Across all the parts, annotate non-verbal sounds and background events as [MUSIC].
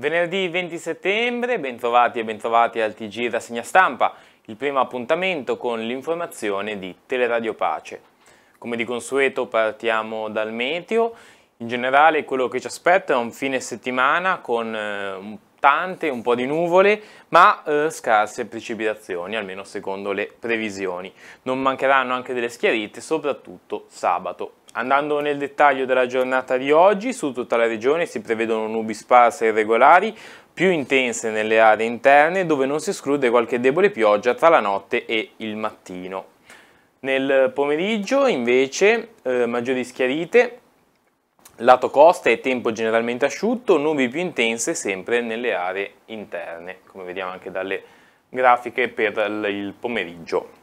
Venerdì 20 settembre, bentrovati e bentrovati al TG Rassegna Stampa, il primo appuntamento con l'informazione di Teleradio Pace. Come di consueto partiamo dal meteo, in generale quello che ci aspetta è un fine settimana con eh, tante, un po' di nuvole, ma eh, scarse precipitazioni, almeno secondo le previsioni. Non mancheranno anche delle schiarite, soprattutto sabato. Andando nel dettaglio della giornata di oggi, su tutta la regione si prevedono nubi sparse e irregolari, più intense nelle aree interne, dove non si esclude qualche debole pioggia tra la notte e il mattino. Nel pomeriggio invece eh, maggiori schiarite, lato costa e tempo generalmente asciutto, nubi più intense sempre nelle aree interne, come vediamo anche dalle grafiche per il pomeriggio.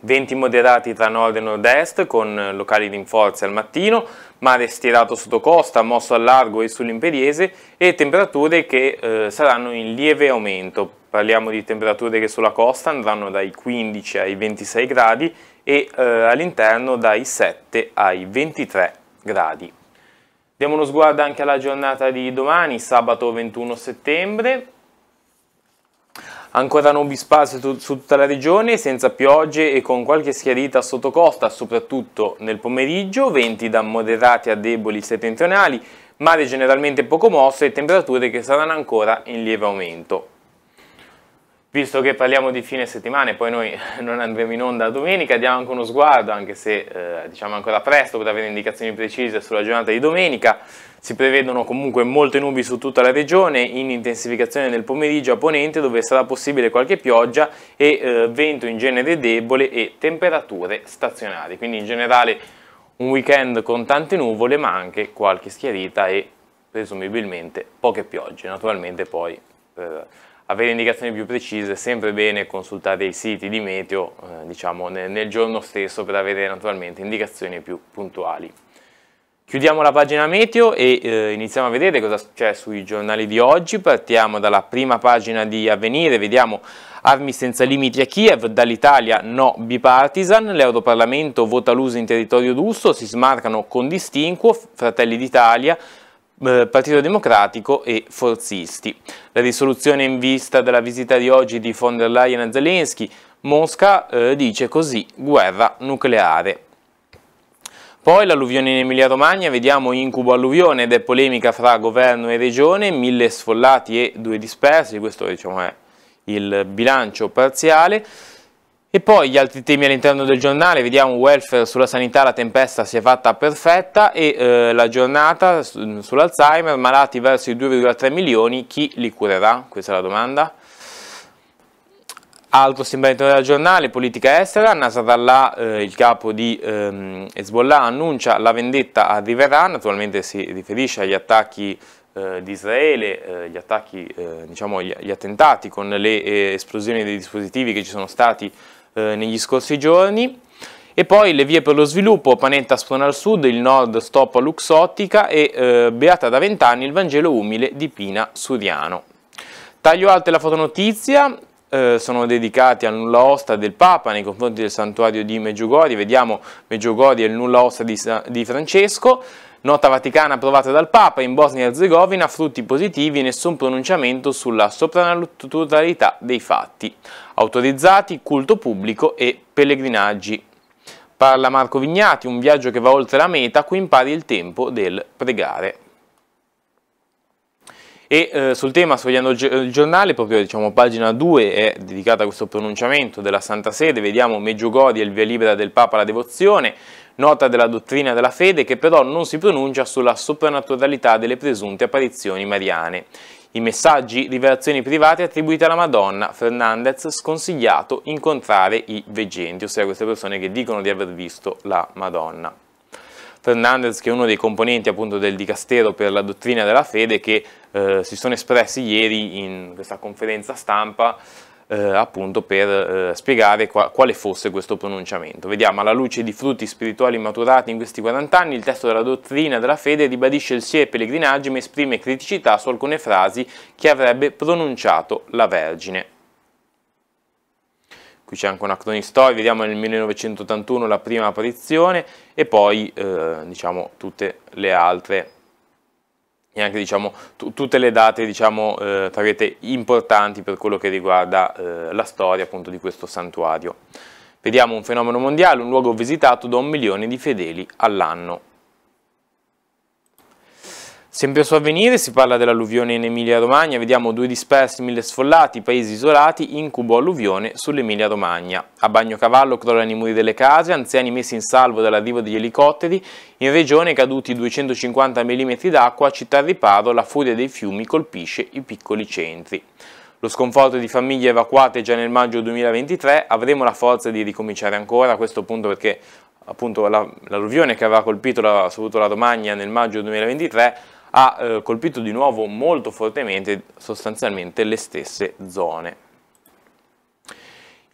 Venti moderati tra nord e nord-est con locali rinforzi al mattino, mare stirato sotto costa, mosso al largo e sull'imperiese e temperature che eh, saranno in lieve aumento. Parliamo di temperature che sulla costa andranno dai 15 ai 26 gradi e eh, all'interno dai 7 ai 23 gradi. Diamo uno sguardo anche alla giornata di domani, sabato 21 settembre. Ancora nubi sparse tu su tutta la regione, senza piogge e con qualche schiarita sotto costa, soprattutto nel pomeriggio, venti da moderati a deboli settentrionali, mare generalmente poco mosso e temperature che saranno ancora in lieve aumento visto che parliamo di fine settimana e poi noi [LAUGHS] non andremo in onda domenica, diamo anche uno sguardo, anche se eh, diciamo ancora presto per avere indicazioni precise sulla giornata di domenica. Si prevedono comunque molte nubi su tutta la regione, in intensificazione nel pomeriggio a ponente dove sarà possibile qualche pioggia e eh, vento in genere debole e temperature stazionari. Quindi in generale un weekend con tante nuvole ma anche qualche schiarita e presumibilmente poche piogge. Naturalmente poi... Eh, avere indicazioni più precise è sempre bene consultare i siti di meteo eh, diciamo, nel, nel giorno stesso per avere naturalmente indicazioni più puntuali. Chiudiamo la pagina meteo e eh, iniziamo a vedere cosa c'è sui giornali di oggi. Partiamo dalla prima pagina di Avvenire, vediamo armi senza limiti a Kiev, dall'Italia no bipartisan, l'Europarlamento vota l'uso in territorio russo, si smarcano con distinguo, Fratelli d'Italia, eh, Partito Democratico e Forzisti. La risoluzione in vista della visita di oggi di von der Leyen a Zelensky, Mosca eh, dice così guerra nucleare. Poi l'alluvione in Emilia-Romagna, vediamo incubo alluvione ed è polemica fra governo e regione, mille sfollati e due dispersi, questo diciamo, è il bilancio parziale. E poi gli altri temi all'interno del giornale, vediamo welfare sulla sanità, la tempesta si è fatta perfetta e eh, la giornata sull'Alzheimer, malati verso i 2,3 milioni, chi li curerà? Questa è la domanda. Altro sembratore del giornale, politica estera, Nasrallah, eh, il capo di ehm, Hezbollah, annuncia la vendetta arriverà, naturalmente si riferisce agli attacchi eh, di Israele, eh, gli attacchi, eh, diciamo gli, gli, attentati con le eh, esplosioni dei dispositivi che ci sono stati eh, negli scorsi giorni. E poi le vie per lo sviluppo, Panetta Spona al sud, il nord stop a Luxottica e eh, Beata da Vent'anni, il Vangelo umile di Pina Suriano. Taglio alto la fotonotizia, eh, sono dedicati al nulla osta del Papa nei confronti del santuario di Meggiugori, vediamo Meggiugori e il nulla osta di, di Francesco, nota vaticana approvata dal Papa, in Bosnia e Herzegovina frutti positivi, nessun pronunciamento sulla sopranaturalità dei fatti autorizzati, culto pubblico e pellegrinaggi. Parla Marco Vignati, un viaggio che va oltre la meta, qui impari il tempo del pregare. E eh, sul tema, sfogliando il giornale, proprio diciamo, pagina 2 è dedicata a questo pronunciamento della Santa Sede, vediamo e il via libera del Papa alla devozione, nota della dottrina della fede che però non si pronuncia sulla soprannaturalità delle presunte apparizioni mariane. I messaggi, rivelazioni private attribuite alla Madonna, Fernandez sconsigliato incontrare i veggenti, ossia queste persone che dicono di aver visto la Madonna. Fernandez, che è uno dei componenti appunto del Dicastero per la dottrina della fede, che eh, si sono espressi ieri in questa conferenza stampa eh, appunto per eh, spiegare qua, quale fosse questo pronunciamento. Vediamo, alla luce di frutti spirituali maturati in questi 40 anni, il testo della dottrina della fede ribadisce il sì ai pellegrinaggi ma esprime criticità su alcune frasi che avrebbe pronunciato la Vergine. Qui c'è anche una cronistoria, vediamo nel 1981 la prima apparizione e poi eh, diciamo tutte le altre e anche diciamo, tutte le date diciamo, eh, importanti per quello che riguarda eh, la storia appunto, di questo santuario. Vediamo un fenomeno mondiale, un luogo visitato da un milione di fedeli all'anno. Sempre su avvenire si parla dell'alluvione in Emilia-Romagna, vediamo due dispersi, mille sfollati, paesi isolati, incubo alluvione sull'Emilia-Romagna. A Bagnocavallo crollano i muri delle case, anziani messi in salvo dall'arrivo degli elicotteri, in regione caduti 250 mm d'acqua, città al riparo, la furia dei fiumi colpisce i piccoli centri. Lo sconforto di famiglie evacuate già nel maggio 2023, avremo la forza di ricominciare ancora a questo punto perché appunto l'alluvione che aveva colpito la, soprattutto la Romagna nel maggio 2023 ha eh, colpito di nuovo molto fortemente sostanzialmente le stesse zone.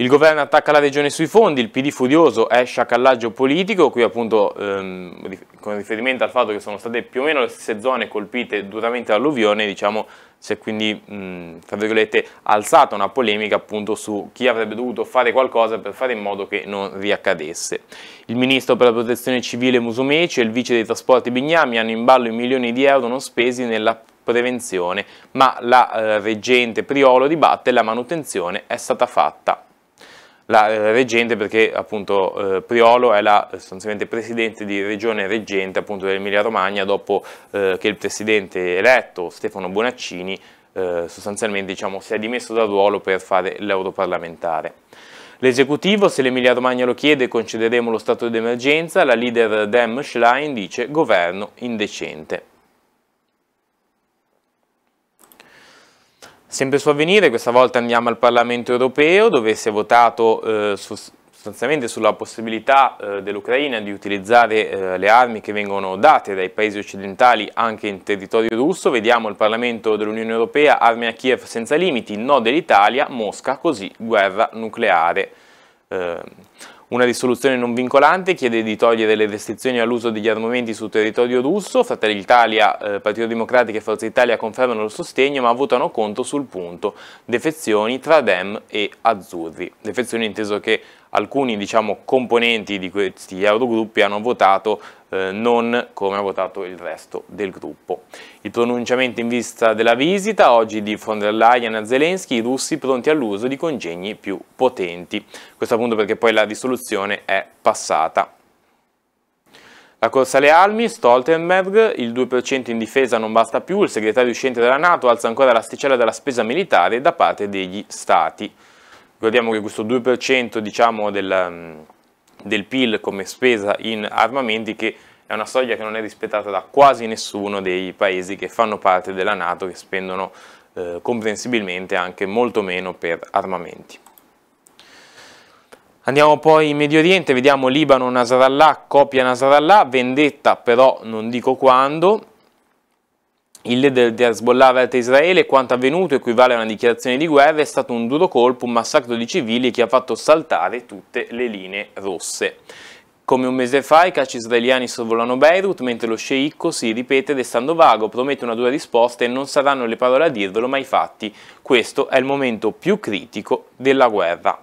Il governo attacca la regione sui fondi, il PD furioso è sciacallaggio politico, qui appunto ehm, con riferimento al fatto che sono state più o meno le stesse zone colpite duramente dall'alluvione, diciamo si è quindi mh, tra virgolette alzata una polemica appunto su chi avrebbe dovuto fare qualcosa per fare in modo che non riaccadesse. Il ministro per la protezione civile Musumeci e il vice dei trasporti Bignami hanno in ballo i milioni di euro non spesi nella prevenzione, ma la eh, reggente Priolo dibatte la manutenzione è stata fatta la eh, reggente perché appunto eh, Priolo è la sostanzialmente presidente di regione reggente appunto dell'Emilia Romagna dopo eh, che il presidente eletto Stefano Bonaccini eh, sostanzialmente diciamo, si è dimesso dal ruolo per fare l'europarlamentare. L'esecutivo, se l'Emilia Romagna lo chiede, concederemo lo stato d'emergenza, la leader Dem Schlein dice governo indecente. Sempre su avvenire, questa volta andiamo al Parlamento europeo dove si è votato eh, sostanzialmente sulla possibilità eh, dell'Ucraina di utilizzare eh, le armi che vengono date dai paesi occidentali anche in territorio russo. Vediamo il Parlamento dell'Unione Europea, armi a Kiev senza limiti, no dell'Italia, Mosca, così guerra nucleare. Eh, una risoluzione non vincolante chiede di togliere le restrizioni all'uso degli armamenti sul territorio russo, Fratelli Italia, eh, Partito Democratico e Forza Italia confermano il sostegno ma votano contro sul punto Defezioni, tra Dem e Azzurri. Defezioni inteso che alcuni diciamo, componenti di questi Eurogruppi hanno votato eh, non come ha votato il resto del gruppo. Il pronunciamento in vista della visita oggi di von der Leyen a Zelensky, i russi pronti all'uso di congegni più potenti. Questo appunto perché poi la risoluzione è passata. La corsa alle armi, Stoltenberg, il 2% in difesa non basta più, il segretario uscente della Nato alza ancora l'asticella della spesa militare da parte degli Stati. Ricordiamo che questo 2% diciamo, del, mm, del PIL come spesa in armamenti che è una soglia che non è rispettata da quasi nessuno dei paesi che fanno parte della Nato che spendono eh, comprensibilmente anche molto meno per armamenti. Andiamo poi in Medio Oriente, vediamo Libano Nasrallah, copia Nasrallah, vendetta però non dico quando, il leader di Hezbollah avverte Israele quanto avvenuto equivale a una dichiarazione di guerra, è stato un duro colpo, un massacro di civili che ha fatto saltare tutte le linee rosse. Come un mese fa i cacci israeliani sorvolano Beirut, mentre lo sceicco si ripete restando vago, promette una dura risposta e non saranno le parole a dirvelo, ma i fatti. Questo è il momento più critico della guerra.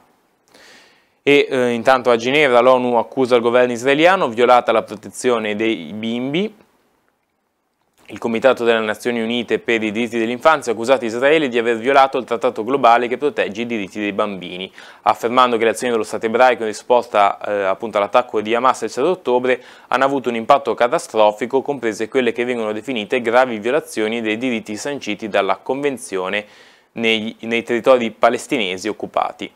E eh, intanto a Ginevra l'ONU accusa il governo israeliano violata la protezione dei bimbi, il Comitato delle Nazioni Unite per i diritti dell'infanzia ha accusato Israele di aver violato il trattato globale che protegge i diritti dei bambini, affermando che le azioni dello Stato ebraico in risposta eh, all'attacco di Hamas il 7 ottobre hanno avuto un impatto catastrofico, comprese quelle che vengono definite gravi violazioni dei diritti sanciti dalla Convenzione nei, nei territori palestinesi occupati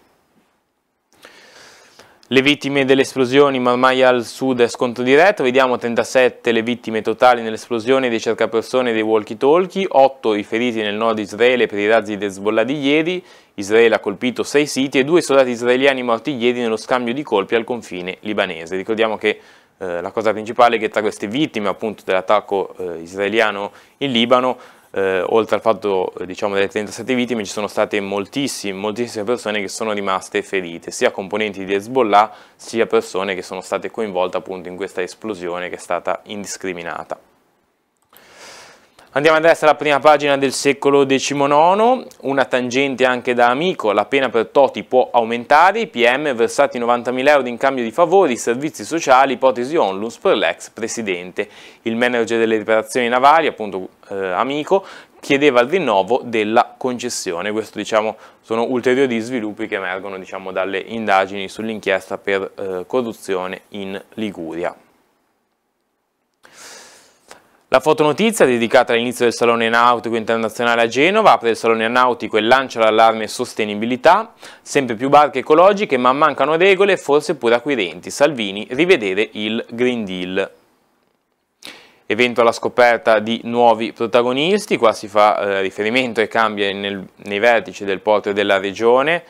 le vittime delle esplosioni, ma Marmai al sud è sconto diretto, vediamo 37 le vittime totali nell'esplosione dei cercapersone e dei walkie-talkie, 8 i feriti nel nord Israele per i razzi di Hezbollah di ieri, Israele ha colpito 6 siti e 2 soldati israeliani morti ieri nello scambio di colpi al confine libanese. Ricordiamo che eh, la cosa principale è che tra queste vittime appunto dell'attacco eh, israeliano in Libano eh, oltre al fatto eh, diciamo, delle 37 vittime ci sono state moltissime, moltissime persone che sono rimaste ferite, sia componenti di Hezbollah sia persone che sono state coinvolte appunto in questa esplosione che è stata indiscriminata. Andiamo a destra alla prima pagina del secolo XIX, una tangente anche da amico, la pena per Toti può aumentare, i PM versati 90.000 euro in cambio di favori, servizi sociali, ipotesi onlus per l'ex presidente. Il manager delle riparazioni navali, appunto eh, amico, chiedeva il rinnovo della concessione. Questi diciamo, sono ulteriori sviluppi che emergono diciamo, dalle indagini sull'inchiesta per eh, corruzione in Liguria. La fotonotizia dedicata all'inizio del Salone Nautico Internazionale a Genova apre il Salone Nautico e lancia l'allarme sostenibilità, sempre più barche ecologiche ma mancano regole e forse pure acquirenti. Salvini, rivedere il Green Deal. Evento alla scoperta di nuovi protagonisti, qua si fa eh, riferimento e cambia nel, nei vertici del porto e della regione,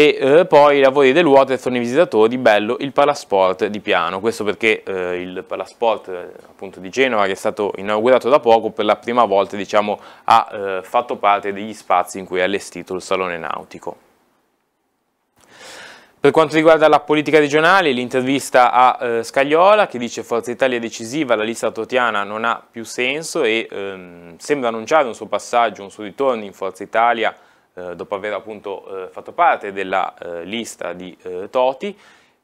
e eh, poi i lavori del e torni visitatori, bello il palasport di Piano, questo perché eh, il palasport eh, appunto, di Genova che è stato inaugurato da poco per la prima volta diciamo, ha eh, fatto parte degli spazi in cui è allestito il Salone Nautico. Per quanto riguarda la politica regionale, l'intervista a eh, Scagliola che dice Forza Italia è decisiva, la lista totiana non ha più senso e ehm, sembra annunciare un suo passaggio, un suo ritorno in Forza Italia eh, dopo aver appunto eh, fatto parte della eh, lista di Toti.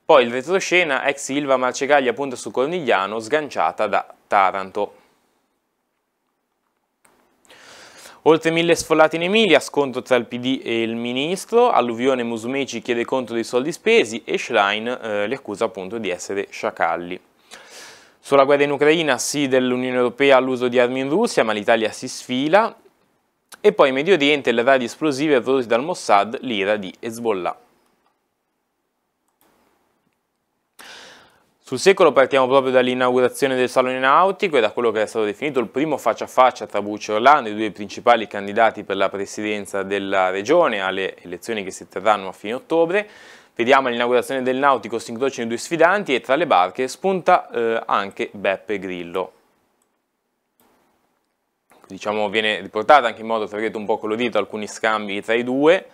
Poi il retroscena ex Ilva Marcegaglia punta su Cornigliano sganciata da Taranto. Oltre mille sfollati in Emilia, scontro tra il PD e il ministro, alluvione Musumeci chiede conto dei soldi spesi e Schlein eh, li accusa appunto di essere sciacalli. Sulla guerra in Ucraina, sì dell'Unione Europea all'uso di armi in Russia, ma l'Italia si sfila. E poi in Medio Oriente le radio esplosive prodotte dal Mossad, l'ira di Hezbollah. Sul secolo partiamo proprio dall'inaugurazione del Salone Nautico e da quello che è stato definito il primo faccia a faccia tra Bucci e Orlando, i due principali candidati per la presidenza della regione alle elezioni che si terranno a fine ottobre. Vediamo l'inaugurazione del Nautico si incrociano i due sfidanti e tra le barche spunta eh, anche Beppe Grillo diciamo, viene riportata anche in modo, tra un po' colorito alcuni scambi tra i due,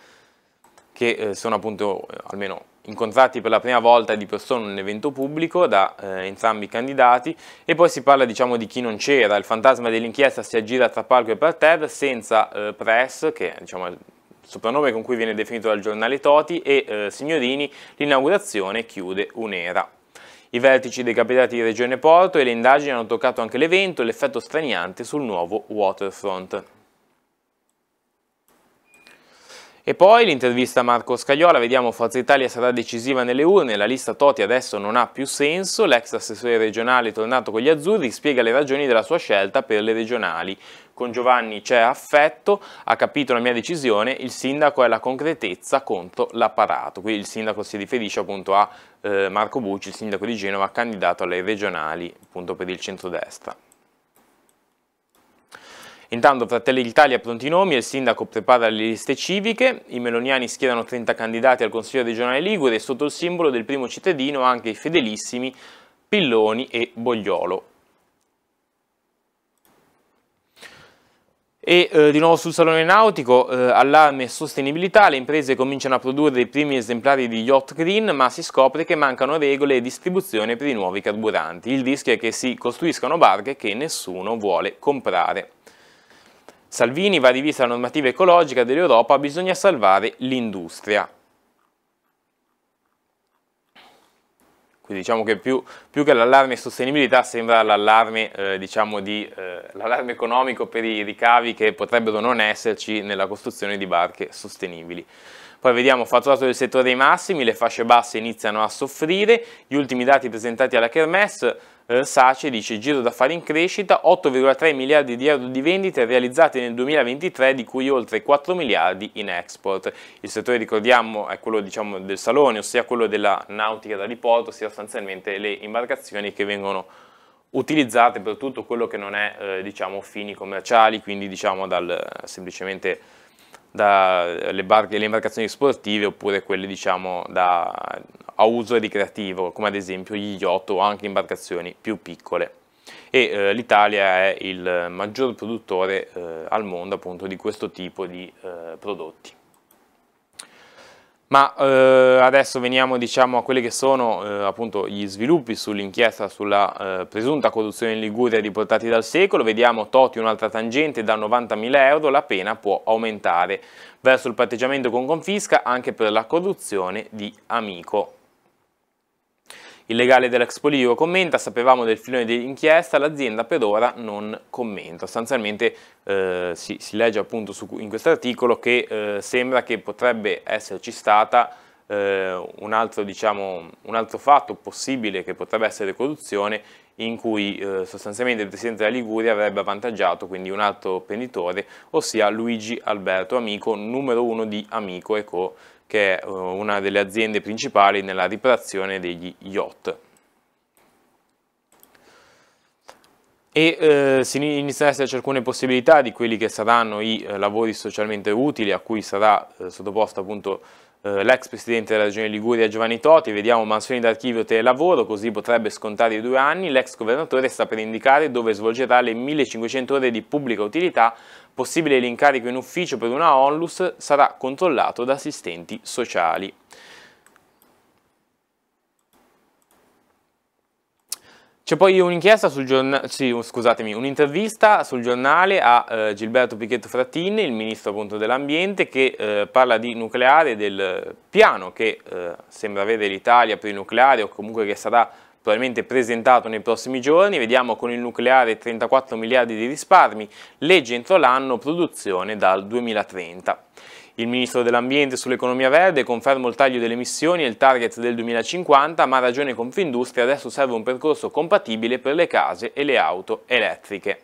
che eh, sono appunto, eh, almeno incontrati per la prima volta di persona in un evento pubblico da eh, entrambi i candidati e poi si parla diciamo di chi non c'era, il fantasma dell'inchiesta si aggira tra palco e parterre senza eh, press che diciamo, è diciamo, il soprannome con cui viene definito dal giornale Toti e eh, Signorini l'inaugurazione chiude un'era. I vertici dei capitati di Regione Porto e le indagini hanno toccato anche l'evento e l'effetto straniante sul nuovo waterfront. E poi l'intervista a Marco Scagliola, vediamo Forza Italia sarà decisiva nelle urne, la lista Toti adesso non ha più senso, l'ex assessore regionale tornato con gli azzurri spiega le ragioni della sua scelta per le regionali. Con Giovanni c'è affetto, ha capito la mia decisione, il sindaco è la concretezza contro l'apparato. Qui il sindaco si riferisce appunto a eh, Marco Bucci, il sindaco di Genova, candidato alle regionali appunto per il centrodestra. Intanto Fratelli d'Italia pronti i nomi, il sindaco prepara le liste civiche, i meloniani schierano 30 candidati al Consiglio regionale Ligure e sotto il simbolo del primo cittadino anche i fedelissimi Pilloni e Bogliolo. E eh, di nuovo sul salone nautico, eh, allarme e sostenibilità, le imprese cominciano a produrre i primi esemplari di Yacht Green, ma si scopre che mancano regole e distribuzione per i nuovi carburanti. Il rischio è che si costruiscano barche che nessuno vuole comprare. Salvini va divisa la normativa ecologica dell'Europa, bisogna salvare l'industria. Quindi diciamo che più, più che l'allarme sostenibilità sembra l'allarme, eh, diciamo eh, economico per i ricavi che potrebbero non esserci nella costruzione di barche sostenibili. Poi vediamo fatturato del settore ai massimi, le fasce basse iniziano a soffrire, gli ultimi dati presentati alla Kermesse eh, Sace dice giro d'affari in crescita, 8,3 miliardi di euro di vendite realizzate nel 2023 di cui oltre 4 miliardi in export. Il settore ricordiamo è quello diciamo, del salone, ossia quello della nautica da riporto, ossia sostanzialmente le imbarcazioni che vengono utilizzate per tutto quello che non è eh, diciamo, fini commerciali, quindi diciamo dal, eh, semplicemente dalle imbarcazioni sportive oppure quelle diciamo da, a uso ricreativo come ad esempio gli yacht o anche imbarcazioni più piccole e eh, l'Italia è il maggior produttore eh, al mondo appunto di questo tipo di eh, prodotti. Ma eh, adesso veniamo diciamo, a quelli che sono eh, appunto, gli sviluppi sull'inchiesta sulla eh, presunta corruzione in Liguria riportati dal secolo. Vediamo Toti un'altra tangente da 90.000 euro, la pena può aumentare verso il patteggiamento con confisca anche per la corruzione di amico. Il legale dell'ex politico commenta, sapevamo del filone dell'inchiesta, l'azienda per ora non commenta. Sostanzialmente eh, si, si, legge appunto su, in questo articolo che eh, sembra che potrebbe esserci stata eh, un, altro, diciamo, un, altro, fatto possibile che potrebbe essere corruzione in cui eh, sostanzialmente il Presidente della Liguria avrebbe avvantaggiato quindi un altro prenditore, ossia Luigi Alberto Amico, numero uno di Amico e Co che è eh, una delle aziende principali nella riparazione degli yacht. e eh, si iniziano ad esserci alcune possibilità di quelli che saranno i eh, lavori socialmente utili a cui sarà eh, sottoposto appunto eh, l'ex presidente della regione Liguria Giovanni Toti, vediamo mansioni d'archivio telelavoro, così potrebbe scontare i due anni, l'ex governatore sta per indicare dove svolgerà le 1500 ore di pubblica utilità possibile l'incarico in ufficio per una onlus sarà controllato da assistenti sociali. C'è poi un'inchiesta sul giornale, sì, scusatemi, un'intervista sul giornale a eh, Gilberto Pichetto Frattin, il ministro appunto dell'ambiente, che eh, parla di nucleare, del piano che eh, sembra avere l'Italia per il nucleare o comunque che sarà probabilmente presentato nei prossimi giorni, vediamo con il nucleare 34 miliardi di risparmi, legge entro l'anno, produzione dal 2030. Il ministro dell'Ambiente sull'economia verde conferma il taglio delle emissioni e il target del 2050, ma ha ragione Confindustria, adesso serve un percorso compatibile per le case e le auto elettriche.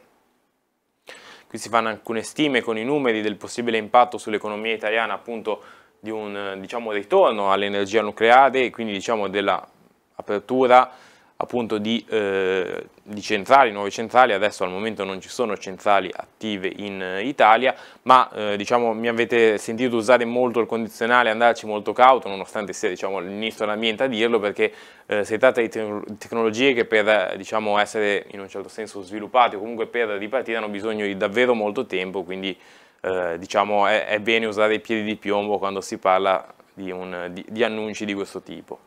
Qui si fanno alcune stime con i numeri del possibile impatto sull'economia italiana appunto di un diciamo, ritorno all'energia nucleare e quindi diciamo, dell'apertura appunto di, eh, di, centrali, nuove centrali, adesso al momento non ci sono centrali attive in eh, Italia, ma eh, diciamo, mi avete sentito usare molto il condizionale, andarci molto cauto, nonostante sia diciamo, il dell'ambiente a dirlo, perché eh, si tratta di te tecnologie che per diciamo, essere in un certo senso sviluppate o comunque per ripartire hanno bisogno di davvero molto tempo, quindi eh, diciamo, è, è, bene usare i piedi di piombo quando si parla di, un, di, di annunci di questo tipo.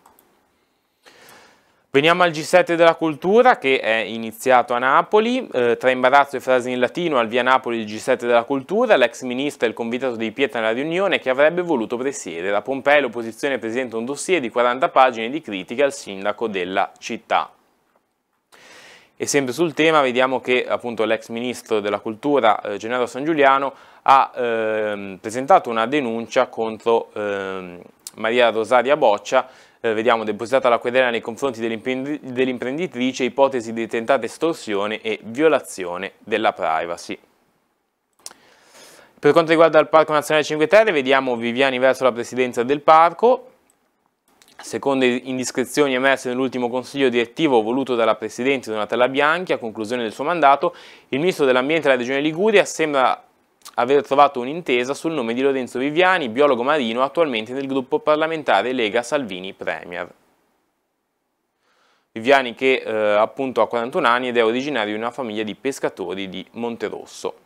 Veniamo al G7 della cultura che è iniziato a Napoli, eh, tra imbarazzo e frasi in latino al via Napoli il G7 della cultura, l'ex ministro e il convitato di Pietra nella riunione che avrebbe voluto presiedere. A Pompei l'opposizione presenta un dossier di 40 pagine di critiche al sindaco della città. E sempre sul tema vediamo che appunto l'ex ministro della cultura eh, Gennaro San Giuliano ha ehm, presentato una denuncia contro ehm, Maria Rosaria Boccia eh, vediamo depositata la querela nei confronti dell'imprenditrice, ipotesi di tentata estorsione e violazione della privacy. Per quanto riguarda il Parco Nazionale 5 Terre, vediamo Viviani verso la presidenza del parco. Secondo indiscrezioni emerse nell'ultimo consiglio direttivo voluto dalla Presidente Donatella Bianchi a conclusione del suo mandato, il Ministro dell'Ambiente della Regione Liguria sembra aver trovato un'intesa sul nome di Lorenzo Viviani, biologo marino attualmente nel gruppo parlamentare Lega Salvini Premier. Viviani che eh, appunto ha 41 anni ed è originario di una famiglia di pescatori di Monterosso.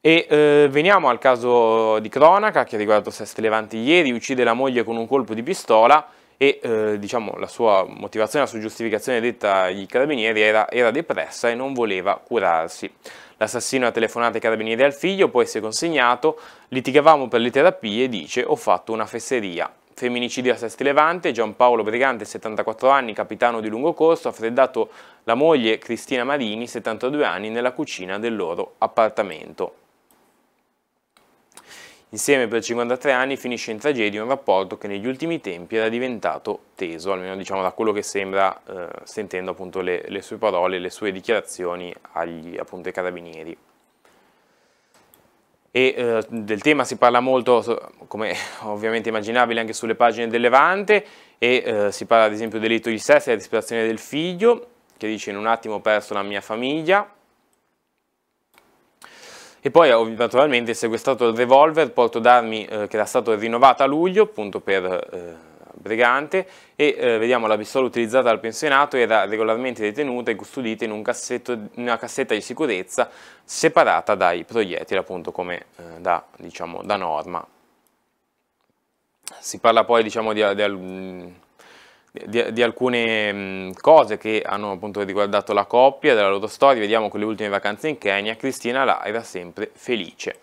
E eh, veniamo al caso di cronaca che riguarda riguardato Seste Levanti ieri, uccide la moglie con un colpo di pistola, e eh, diciamo, la sua motivazione, la sua giustificazione detta agli carabinieri era, era depressa e non voleva curarsi. L'assassino ha telefonato ai carabinieri al figlio, poi si è consegnato, litigavamo per le terapie, dice, ho fatto una fesseria. Femminicidio a Sesti Levante, Giampaolo Brigante, 74 anni, capitano di lungo corso, ha freddato la moglie Cristina Marini, 72 anni, nella cucina del loro appartamento. Insieme per 53 anni finisce in tragedia un rapporto che negli ultimi tempi era diventato teso, almeno diciamo da quello che sembra eh, sentendo appunto le, le, sue parole, le sue dichiarazioni agli appunto ai carabinieri. E, eh, del tema si parla molto, come [LAUGHS] ovviamente immaginabile, anche sulle pagine del Levante e eh, si parla ad esempio del delitto di sesso e della disperazione del figlio, che dice in un attimo ho perso la mia famiglia, e poi eh, naturalmente sequestrato il revolver, porto d'armi eh, che era stato rinnovato a luglio, appunto per eh, Bregante, e eh, vediamo la pistola utilizzata dal pensionato era regolarmente detenuta e custodita in un cassetto, una cassetta di sicurezza separata dai proiettili, appunto come eh, da, diciamo, da norma. Si parla poi diciamo, di, di di, di alcune mh, mm, cose che hanno appunto riguardato la coppia, della loro storia, vediamo con le ultime vacanze in Kenya, Cristina là era sempre felice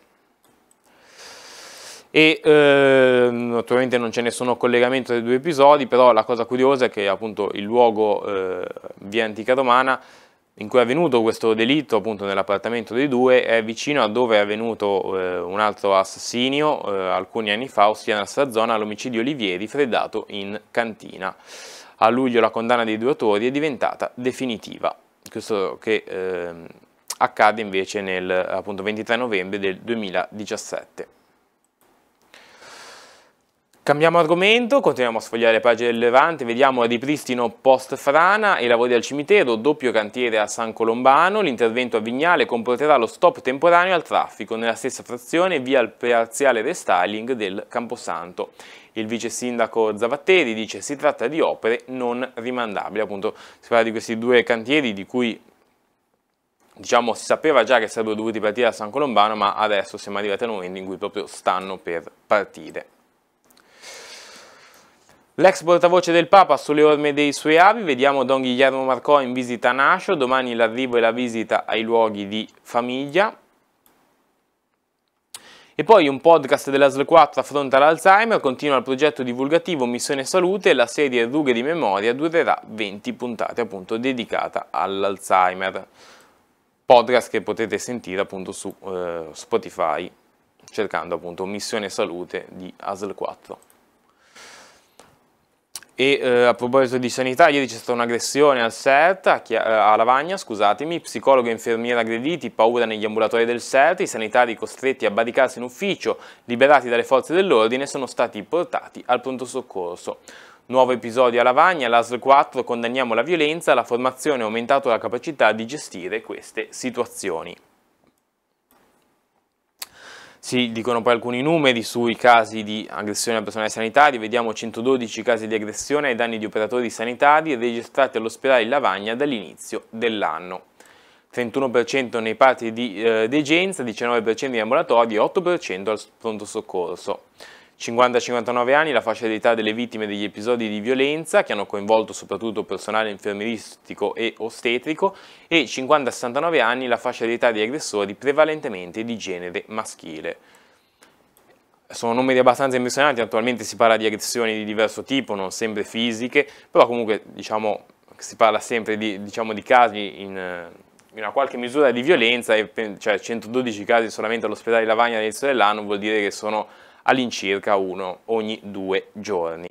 e eh, naturalmente non c'è nessun collegamento tra i due episodi, però la cosa curiosa è che appunto il luogo eh, via antica romana in cui è avvenuto questo delitto appunto nell'appartamento dei due è vicino a dove è avvenuto eh, un altro assassinio eh, alcuni anni fa, ossia nella stessa zona, l'omicidio Olivieri freddato in cantina. A luglio la condanna dei due autori è diventata definitiva, questo che eh, accade invece nel appunto, 23 novembre del 2017. Cambiamo argomento, continuiamo a sfogliare le pagine del Levante, vediamo il ripristino post-frana e i lavori al cimitero, doppio cantiere a San Colombano, l'intervento a Vignale comporterà lo stop temporaneo al traffico nella stessa frazione via il parziale restyling del Camposanto. Il vice sindaco Zavatteri dice si tratta di opere non rimandabili, appunto si parla di questi due cantieri di cui diciamo si sapeva già che sarebbero dovuti partire a San Colombano ma adesso siamo arrivati al momento in cui proprio stanno per partire. L'ex portavoce del Papa sulle orme dei suoi avi, vediamo Don Guillermo Marcò in visita a Nascio, domani l'arrivo e la visita ai luoghi di famiglia. E poi un podcast dell'ASL 4 affronta l'Alzheimer, continua il progetto divulgativo Missione Salute la serie Rughe di Memoria durerà 20 puntate appunto dedicata all'Alzheimer. Podcast che potete sentire appunto su eh, Spotify cercando appunto Missione Salute di ASL 4. E eh, a proposito di sanità, ieri c'è stata un'aggressione al CERT, a, eh, a, Lavagna, scusatemi, psicologo e infermiera aggrediti, paura negli ambulatori del CERT, i sanitari costretti a barricarsi in ufficio, liberati dalle forze dell'ordine, sono stati portati al pronto soccorso. Nuovo episodio a Lavagna, l'ASL 4, condanniamo la violenza, la formazione ha aumentato la capacità di gestire queste situazioni. Si dicono poi alcuni numeri sui casi di aggressione al personale sanitario, vediamo 112 casi di aggressione ai danni di operatori sanitari registrati all'ospedale Lavagna dall'inizio dell'anno. 31% nei parti di eh, degenza, 19% in ambulatori e 8% al pronto soccorso. 50-59 anni la fascia d'età delle vittime degli episodi di violenza che hanno coinvolto soprattutto personale infermieristico e ostetrico e 50-69 anni la fascia d'età di aggressori prevalentemente di genere maschile. Sono numeri abbastanza impressionanti, attualmente si parla di aggressioni di diverso tipo, non sempre fisiche, però comunque diciamo, si parla sempre di, diciamo, di casi in, una qualche misura di violenza, e, cioè 112 casi solamente all'ospedale di Lavagna all'inizio dell'anno vuol dire che sono all'incirca uno ogni due giorni.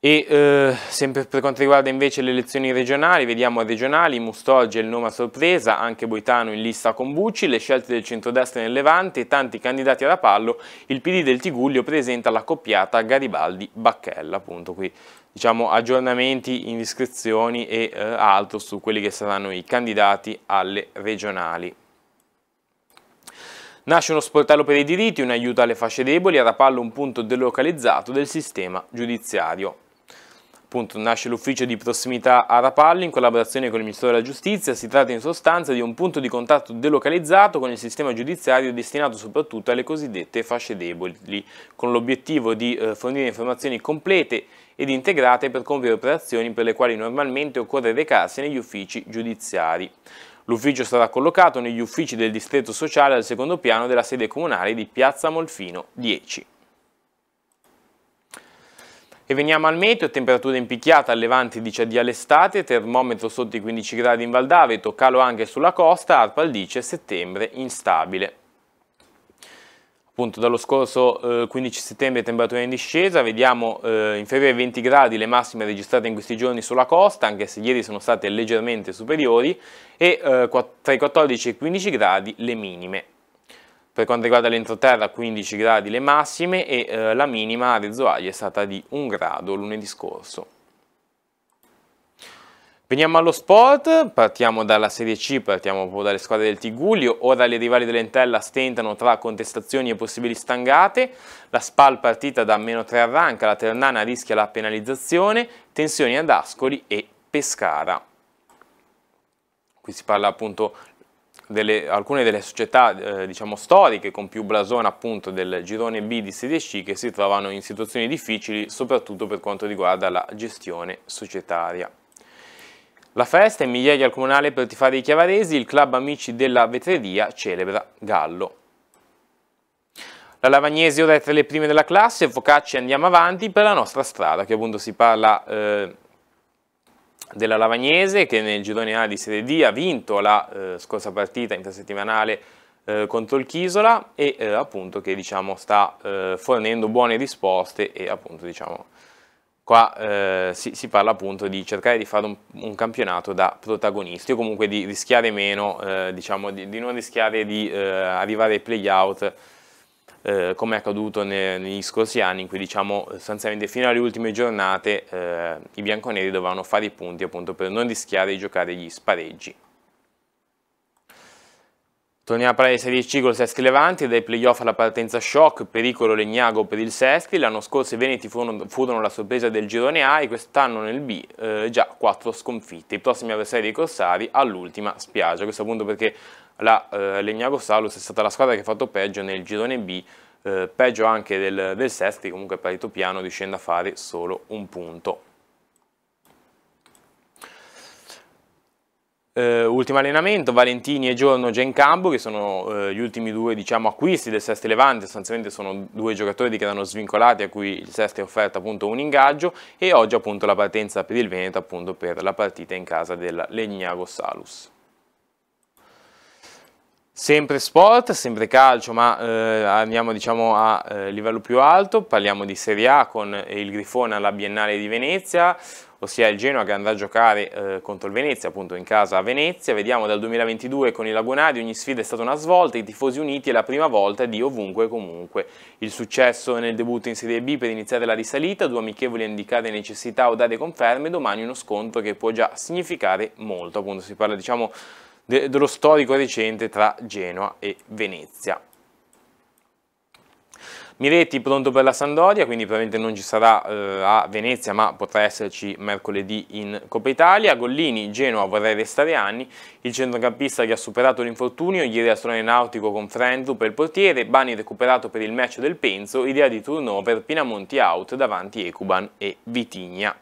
E eh, sempre per quanto riguarda invece le elezioni regionali, vediamo a regionali, Mustorgia è il nome a sorpresa, anche Boitano in lista con Bucci, le scelte del centrodestra nel Levante, tanti candidati alla pallo, il PD del Tiguglio presenta la coppiata Garibaldi-Bacchella, appunto qui diciamo aggiornamenti, indiscrezioni e eh, altro su quelli che saranno i candidati alle regionali. Nasce uno sportello per i diritti, un aiuto alle fasce deboli, a Rapallo un punto delocalizzato del sistema giudiziario. Appunto, nasce l'ufficio di prossimità a Rapallo in collaborazione con il Ministero della Giustizia, si tratta in sostanza di un punto di contatto delocalizzato con il sistema giudiziario destinato soprattutto alle cosiddette fasce deboli, con l'obiettivo di eh, fornire informazioni complete ed integrate per compiere operazioni per le quali normalmente occorre recarsi negli uffici giudiziari. L'ufficio sarà collocato negli uffici del distretto sociale al secondo piano della sede comunale di Piazza Molfino 10. E veniamo al meteo, temperatura in picchiata al Levante 10 di all'estate, termometro sotto i 15 gradi in Valdaveto, calo anche sulla costa, Arpal dice settembre instabile appunto dallo scorso eh, 15 settembre temperatura in discesa, vediamo eh, inferiore ai 20 gradi le massime registrate in questi giorni sulla costa, anche se ieri sono state leggermente superiori, e eh, tra i 14 e i 15 gradi le minime. Per quanto riguarda l'entroterra 15 gradi le massime e eh, la minima a Rezzoaghi è stata di 1 grado lunedì scorso. Veniamo allo sport, partiamo dalla Serie C, partiamo dalle squadre del Tiguglio, ora le rivali dell'Entella stentano tra contestazioni e possibili stangate, la Spal partita da meno 3 arranca, la Ternana rischia la penalizzazione, tensioni ad Ascoli e Pescara. Qui si parla appunto delle, alcune delle società eh, diciamo storiche con più blasone appunto del girone B di Serie C che si trovano in situazioni difficili soprattutto per quanto riguarda la gestione societaria. La festa è migliaia al comunale per tifare i chiavaresi, il club Amici della Vetreria celebra Gallo. La Lavagnesi ora è tra le prime della classe, Focacci andiamo avanti per la nostra strada, che appunto si parla eh, della Lavagnese che nel girone A di Serie D ha vinto la eh, scorsa partita intersettimanale eh, contro il Chisola e eh, appunto che diciamo sta eh, fornendo buone risposte e appunto diciamo qua eh, si, si, parla appunto di cercare di fare un, un campionato da protagonisti o comunque di rischiare meno, eh, diciamo di, di, non rischiare di eh, arrivare ai playout eh, come è accaduto ne, negli scorsi anni in cui diciamo sostanzialmente fino alle ultime giornate eh, i bianconeri dovevano fare i punti appunto per non rischiare di giocare gli spareggi. Torniamo a parlare di Serie C con il Seschi Levanti, dai playoff alla partenza shock, pericolo Legnago per il Seschi, l'anno scorso i Veneti furono, furono, la sorpresa del girone A e quest'anno nel B eh, già 4 sconfitte, i prossimi avversari dei Corsari all'ultima spiaggia, a questo punto perché la eh, Legnago Salus è stata la squadra che ha fatto peggio nel girone B, eh, peggio anche del, del Seschi, comunque è partito piano riuscendo a fare solo un punto Eh, ultimo allenamento, Valentini e Giorno già in campo, che sono eh, gli ultimi due diciamo, acquisti del Sesti Levante, sostanzialmente sono due giocatori che erano svincolati a cui il Sesti ha offerto appunto, un ingaggio e oggi appunto, la partenza per il Veneto appunto, per la partita in casa del Legnago Salus. Sempre sport, sempre calcio, ma eh, andiamo diciamo, a eh, livello più alto, parliamo di Serie A con eh, il Grifone alla Biennale di Venezia, ossia il Genoa che andrà a giocare eh, contro il Venezia, appunto in casa a Venezia. Vediamo dal 2022 con i Lagunari ogni sfida è stata una svolta, i tifosi uniti è la prima volta di ovunque e comunque. Il successo nel debutto in Serie B per iniziare la risalita, due amichevoli a indicare necessità o dare conferme, domani uno scontro che può già significare molto, appunto si parla diciamo de dello storico recente tra Genoa e Venezia. Miretti pronto per la Sandoria, quindi probabilmente non ci sarà eh, a Venezia, ma potrà esserci mercoledì in Coppa Italia. Gollini, Genoa vorrei restare anni, il centrocampista che ha superato l'infortunio, ieri al solone nautico con Frenzu per il portiere, Bani recuperato per il match del Penso, idea di turnover, Pinamonti out davanti Ecuban e Vitigna.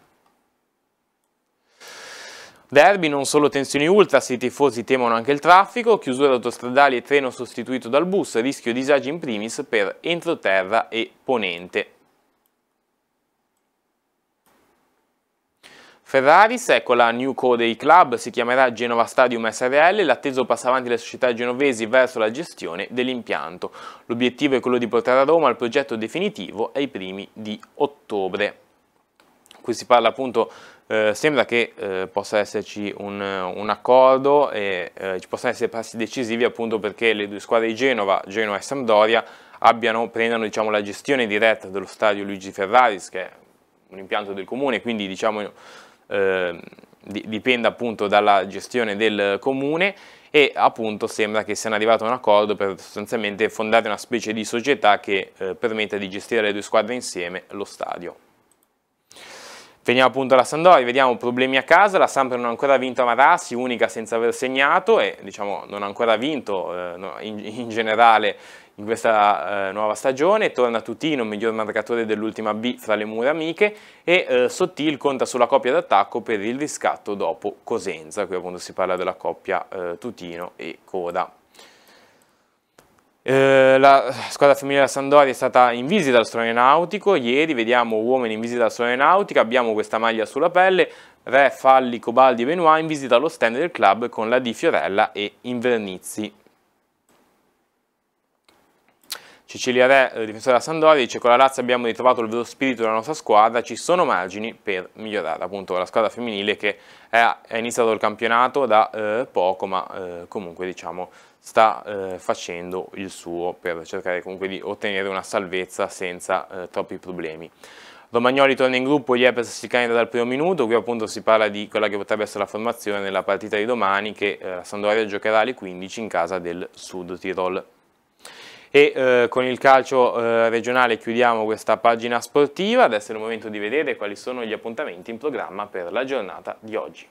Derby non solo tensioni ultra, se i tifosi temono anche il traffico, chiusura autostradali e treno sostituito dal bus, rischio disagi in primis per entroterra e ponente. Ferraris, ecco la new co dei club, si chiamerà Genova Stadium SRL, l'atteso passa avanti delle società genovesi verso la gestione dell'impianto. L'obiettivo è quello di portare a Roma il progetto definitivo ai primi di ottobre. Qui si parla appunto eh, sembra che eh, possa esserci un, un accordo e eh, ci possano essere passi decisivi appunto perché le due squadre di Genova, Genova e Sampdoria, abbiano, prendano diciamo, la gestione diretta dello stadio Luigi Ferraris, che è un impianto del comune, quindi diciamo, ehm, di, dipende appunto dalla gestione del comune e appunto sembra che siano arrivati a un accordo per sostanzialmente fondare una specie di società che eh, permetta di gestire le due squadre insieme lo stadio. Veniamo appunto alla Sandoria, vediamo problemi a casa, la Samp non ha ancora vinto a Marassi, unica senza aver segnato e diciamo non ha ancora vinto eh, in, in, generale in questa eh, nuova stagione, torna Tutino, miglior marcatore dell'ultima B fra le mura amiche e eh, Sottil conta sulla coppia d'attacco per il riscatto dopo Cosenza, qui appunto si parla della coppia eh, Tutino e Coda. Eh, la squadra femminile della Sandoria è stata in visita al Strone Nautico, ieri vediamo uomini in visita al Strone Nautico, abbiamo questa maglia sulla pelle, Re, Falli, Cobaldi e Benoit in visita allo stand del club con la Di Fiorella e Invernizzi. Cecilia Re, eh, difensore della Sandoria, dice con la Lazio abbiamo ritrovato il vero spirito della nostra squadra, ci sono margini per migliorare, appunto la squadra femminile che è, iniziato il campionato da eh, poco ma eh, comunque diciamo sta eh, facendo il suo per cercare comunque di ottenere una salvezza senza eh, troppi problemi. Romagnoli torna in gruppo, gli Yepes si candida dal primo minuto, qui appunto si parla di quella che potrebbe essere la formazione nella partita di domani che eh, la eh, Sandoria giocherà alle 15 in casa del Sud Tirol. E eh, con il calcio eh, regionale chiudiamo questa pagina sportiva, adesso è il momento di vedere quali sono gli appuntamenti in programma per la giornata di oggi.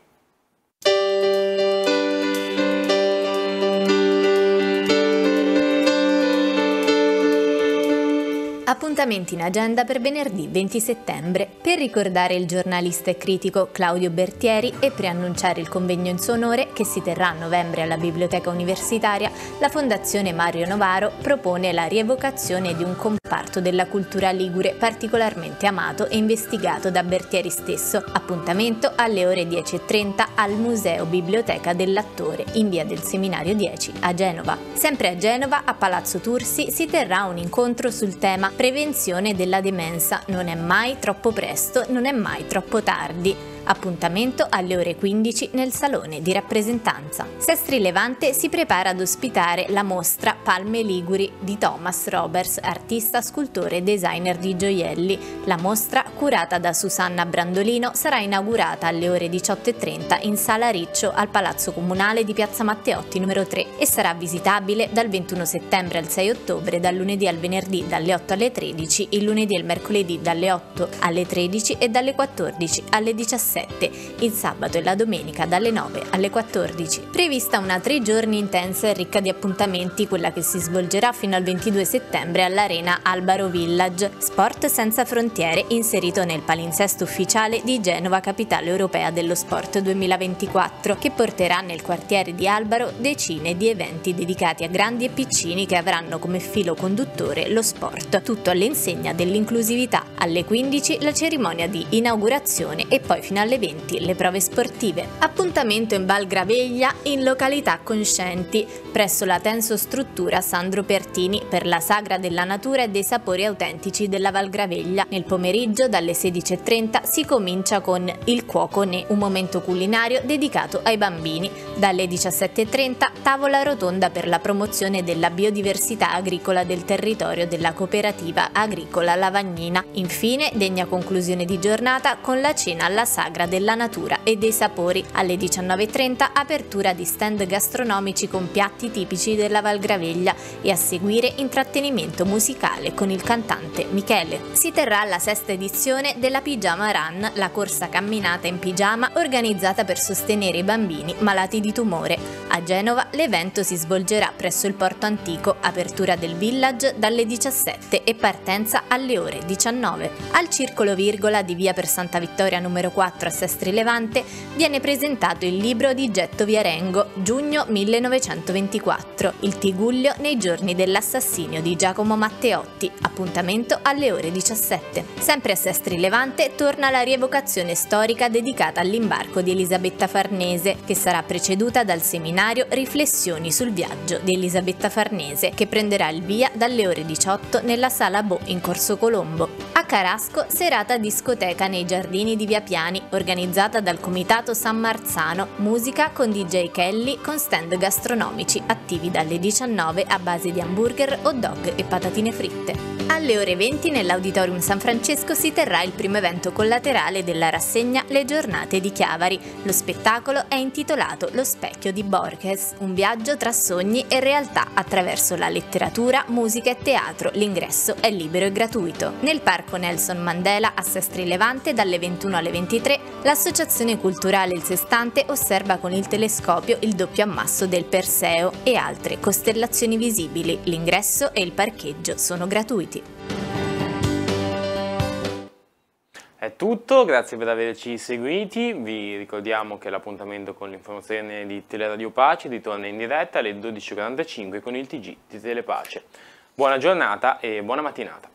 Appuntamenti in agenda per venerdì 20 settembre per ricordare il giornalista e critico Claudio Bertieri e preannunciare il convegno in suo onore che si terrà a novembre alla Biblioteca Universitaria, la Fondazione Mario Novaro propone la rievocazione di un compagno reparto della cultura ligure, particolarmente amato e investigato da Bertieri stesso. Appuntamento alle ore 10.30 al Museo Biblioteca dell'Attore, in via del Seminario 10 a Genova. Sempre a Genova, a Palazzo Tursi, si terrà un incontro sul tema Prevenzione della demenza. Non è mai troppo presto, non è mai troppo tardi. Appuntamento alle ore 15 nel Salone di Rappresentanza. Sestri Levante si prepara ad ospitare la mostra Palme Liguri di Thomas Roberts, artista, scultore e designer di gioielli. La mostra, curata da Susanna Brandolino, sarà inaugurata alle ore 18.30 in Sala Riccio al Palazzo Comunale di Piazza Matteotti numero 3 e sarà visitabile dal 21 settembre al 6 ottobre, dal lunedì al venerdì dalle 8 alle 13, il lunedì e il mercoledì dalle 8 alle 13 e dalle 14 alle 17. 7, il sabato e la domenica dalle 9 alle 14. Prevista una tre giorni intensa e ricca di appuntamenti, quella che si svolgerà fino al 22 settembre all'Arena Albaro Village, Sport Senza Frontiere inserito nel palinsesto ufficiale di Genova Capitale Europea dello Sport 2024, che porterà nel quartiere di Albaro decine di eventi dedicati a grandi e piccini che avranno come filo conduttore lo sport, tutto all'insegna dell'inclusività. Alle 15 la cerimonia di inaugurazione e poi finalmente alle 20 le prove sportive. Appuntamento in Val Graveglia in località Conscienti, presso la Tenso Struttura Sandro Pertini per la Sagra della Natura e dei sapori autentici della Val Graveglia. Nel pomeriggio dalle 16.30 si comincia con Il Cuoco Ne, un momento culinario dedicato ai bambini. Dalle 17.30 tavola rotonda per la promozione della biodiversità agricola del territorio della cooperativa agricola Lavagnina. Infine, degna conclusione di giornata con la cena alla sagra sagra della natura e dei sapori. Alle 19.30 apertura di stand gastronomici con piatti tipici della Valgraveglia e a seguire intrattenimento musicale con il cantante Michele. Si terrà la sesta edizione della Pigiama Run, la corsa camminata in pigiama organizzata per sostenere i bambini malati di tumore. A Genova l'evento si svolgerà presso il Porto Antico, apertura del village dalle 17 e partenza alle ore 19. Al Circolo Virgola di via per Santa Vittoria numero 4 a Sestri Levante viene presentato il libro di Getto Viarengo, giugno 1924, Il Tiguglio nei giorni dell'assassinio di Giacomo Matteotti, appuntamento alle ore 17. Sempre a Sestri Levante torna la rievocazione storica dedicata all'imbarco di Elisabetta Farnese, che sarà preceduta dal seminario Riflessioni sul viaggio di Elisabetta Farnese, che prenderà il via dalle ore 18 nella sala Bo in Corso Colombo. A Carasco serata discoteca nei giardini di Via Piani organizzata dal Comitato San Marzano, musica con DJ Kelly con stand gastronomici attivi dalle 19 a base di hamburger, hot dog e patatine fritte. Alle ore 20 nell'Auditorium San Francesco si terrà il primo evento collaterale della rassegna Le giornate di Chiavari. Lo spettacolo è intitolato Lo specchio di Borges, un viaggio tra sogni e realtà attraverso la letteratura, musica e teatro. L'ingresso è libero e gratuito. Nel parco Nelson Mandela a Sestri Levante dalle 21 alle 23 2023 l'Associazione Culturale Il Sestante osserva con il telescopio il doppio ammasso del Perseo e altre costellazioni visibili. L'ingresso e il parcheggio sono gratuiti. È tutto, grazie per averci seguiti, vi ricordiamo che l'appuntamento con l'informazione di Teleradio Pace ritorna in diretta alle 12.45 con il TG di Telepace. Buona giornata e buona mattinata.